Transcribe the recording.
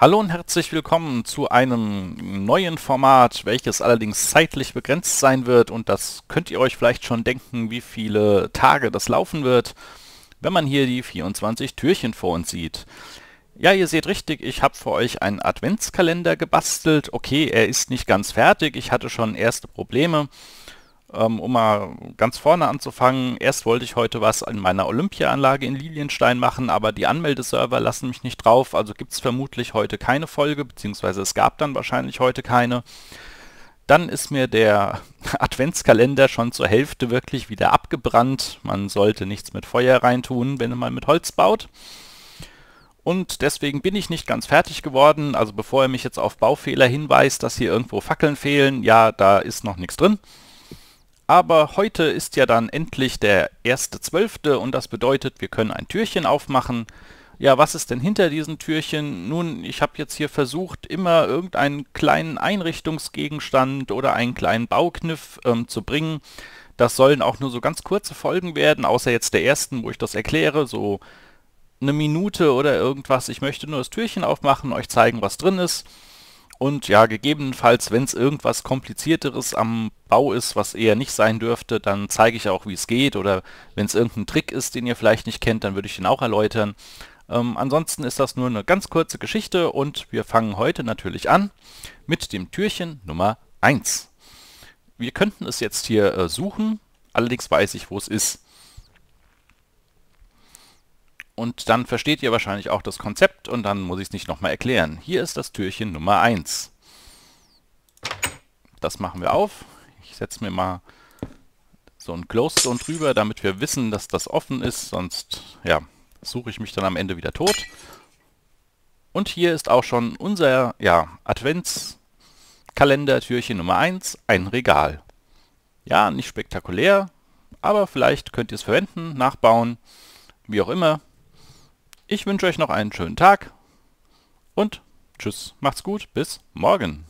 Hallo und herzlich willkommen zu einem neuen Format, welches allerdings zeitlich begrenzt sein wird und das könnt ihr euch vielleicht schon denken, wie viele Tage das laufen wird, wenn man hier die 24 Türchen vor uns sieht. Ja, ihr seht richtig, ich habe für euch einen Adventskalender gebastelt. Okay, er ist nicht ganz fertig, ich hatte schon erste Probleme. Ähm, um mal ganz vorne anzufangen, erst wollte ich heute was an meiner Olympiaanlage in Lilienstein machen, aber die Anmeldeserver lassen mich nicht drauf, also gibt es vermutlich heute keine Folge, beziehungsweise es gab dann wahrscheinlich heute keine. Dann ist mir der Adventskalender schon zur Hälfte wirklich wieder abgebrannt. Man sollte nichts mit Feuer reintun, wenn man mit Holz baut. Und deswegen bin ich nicht ganz fertig geworden. Also bevor er mich jetzt auf Baufehler hinweist, dass hier irgendwo Fackeln fehlen, ja, da ist noch nichts drin. Aber heute ist ja dann endlich der 1.12. und das bedeutet, wir können ein Türchen aufmachen. Ja, was ist denn hinter diesen Türchen? Nun, ich habe jetzt hier versucht, immer irgendeinen kleinen Einrichtungsgegenstand oder einen kleinen Baukniff ähm, zu bringen. Das sollen auch nur so ganz kurze Folgen werden, außer jetzt der ersten, wo ich das erkläre, so eine Minute oder irgendwas. Ich möchte nur das Türchen aufmachen, euch zeigen, was drin ist. Und ja, gegebenenfalls, wenn es irgendwas komplizierteres am Bau ist, was eher nicht sein dürfte, dann zeige ich auch, wie es geht. Oder wenn es irgendein Trick ist, den ihr vielleicht nicht kennt, dann würde ich den auch erläutern. Ähm, ansonsten ist das nur eine ganz kurze Geschichte und wir fangen heute natürlich an mit dem Türchen Nummer 1. Wir könnten es jetzt hier äh, suchen, allerdings weiß ich, wo es ist und dann versteht ihr wahrscheinlich auch das Konzept und dann muss ich es nicht nochmal erklären. Hier ist das Türchen Nummer 1. Das machen wir auf. Ich setze mir mal so ein Closed Zone drüber, damit wir wissen, dass das offen ist, sonst ja, suche ich mich dann am Ende wieder tot. Und hier ist auch schon unser ja, Adventskalender-Türchen Nummer 1, ein Regal. Ja, nicht spektakulär, aber vielleicht könnt ihr es verwenden, nachbauen, wie auch immer. Ich wünsche euch noch einen schönen Tag und tschüss, macht's gut, bis morgen.